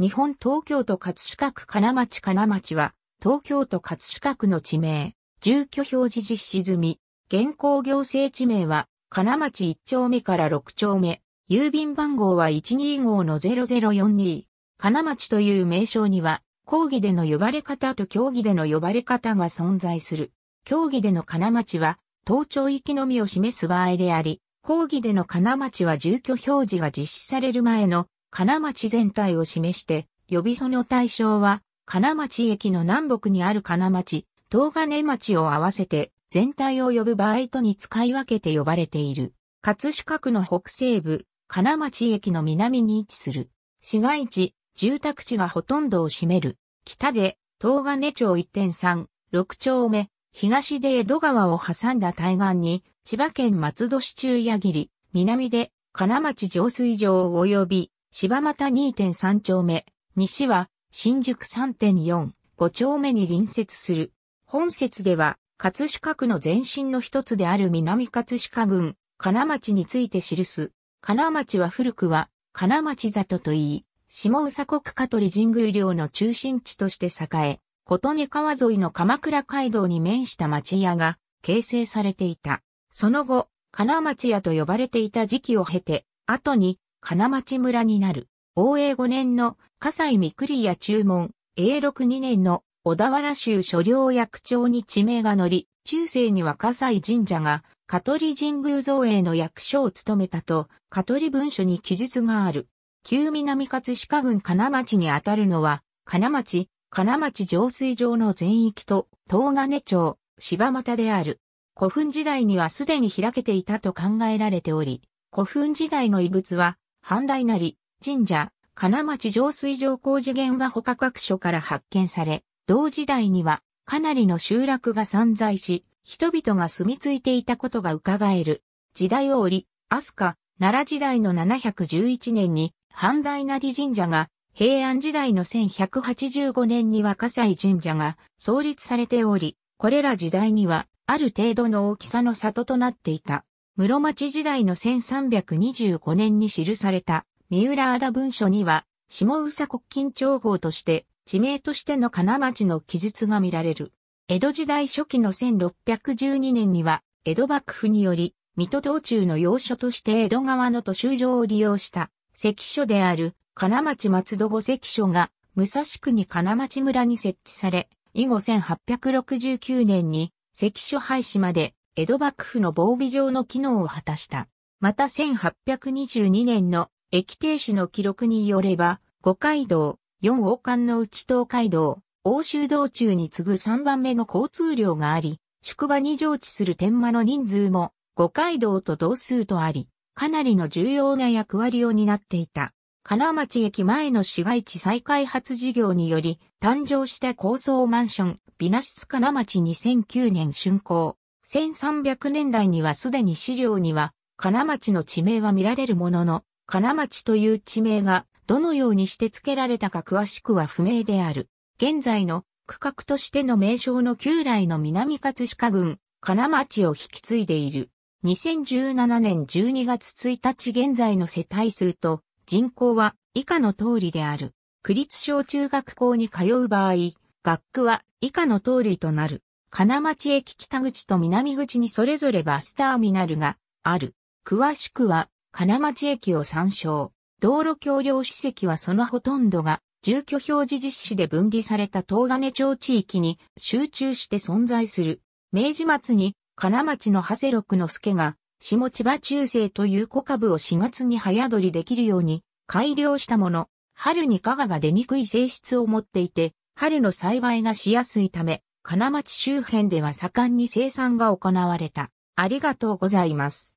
日本東京都葛飾区金町金町は、東京都葛飾区の地名、住居表示実施済み、現行行政地名は、金町1丁目から6丁目、郵便番号は125の0042、金町という名称には、講義での呼ばれ方と競技での呼ばれ方が存在する。競技での金町は、東庁域のみを示す場合であり、講義での金町は住居表示が実施される前の金町全体を示して、呼びその対象は、金町駅の南北にある金町、東金町を合わせて、全体を呼ぶ場合とに使い分けて呼ばれている。葛飾区の北西部、金町駅の南に位置する。市街地、住宅地がほとんどを占める。北で、東金町1.3、6丁目、東で江戸川を挟んだ対岸に、千葉県松戸市中矢切、南で、金町浄水場及び柴又2.3丁目、西は新宿3.4、5丁目に隣接する。本節では、葛飾区の前身の一つである南葛飾郡、金町について記す。金町は古くは、金町里といい、下宇佐国香取神宮領の中心地として栄え、琴音川沿いの鎌倉街道に面した町屋が形成されていた。その後、金町屋と呼ばれていた時期を経て、後に金町村になる。応永5年の葛西三栗屋注文、永禄2年の小田原州所領役長に地名が載り、中世には葛西神社が、香取神宮造営の役所を務めたと、香取文書に記述がある。旧南葛飾郡金町にあたるのは、金町、金町浄水場の全域と、東金町、柴又である。古墳時代にはすでに開けていたと考えられており、古墳時代の遺物は、半大なり、神社、金町上水上工事現場捕獲各所から発見され、同時代にはかなりの集落が散在し、人々が住み着いていたことが伺える。時代を折り、飛鳥、奈良時代の711年に、半大なり神社が、平安時代の1185年には葛西神社が創立されており、これら時代には、ある程度の大きさの里となっていた。室町時代の1325年に記された三浦 a 田文書には、下宇佐国金調合として、地名としての金町の記述が見られる。江戸時代初期の1612年には、江戸幕府により、水戸道中の要所として江戸川の都州城を利用した関所である金町松戸後関所が武蔵国金町村に設置され、以後1869年に関所廃止まで江戸幕府の防備上の機能を果たした。また1822年の駅停止の記録によれば、五街道、四王冠の内東海道、欧州道中に次ぐ3番目の交通量があり、宿場に常置する天満の人数も五街道と同数とあり、かなりの重要な役割を担っていた。金町駅前の市街地再開発事業により誕生した高層マンション、ビナシス金町2009年竣工。1300年代にはすでに資料には、金町の地名は見られるものの、金町という地名がどのようにして付けられたか詳しくは不明である。現在の区画としての名称の旧来の南葛飾郡、金町を引き継いでいる。2017年12月1日現在の世帯数と人口は以下の通りである。区立小中学校に通う場合、学区は以下の通りとなる。金町駅北口と南口にそれぞれバスターミナルがある。詳しくは金町駅を参照。道路橋梁史跡はそのほとんどが住居表示実施で分離された東金町地域に集中して存在する。明治末に金町の長谷六之助が下千葉中世という小株を4月に早取りできるように改良したもの。春に加賀が出にくい性質を持っていて、春の栽培がしやすいため、金町周辺では盛んに生産が行われた。ありがとうございます。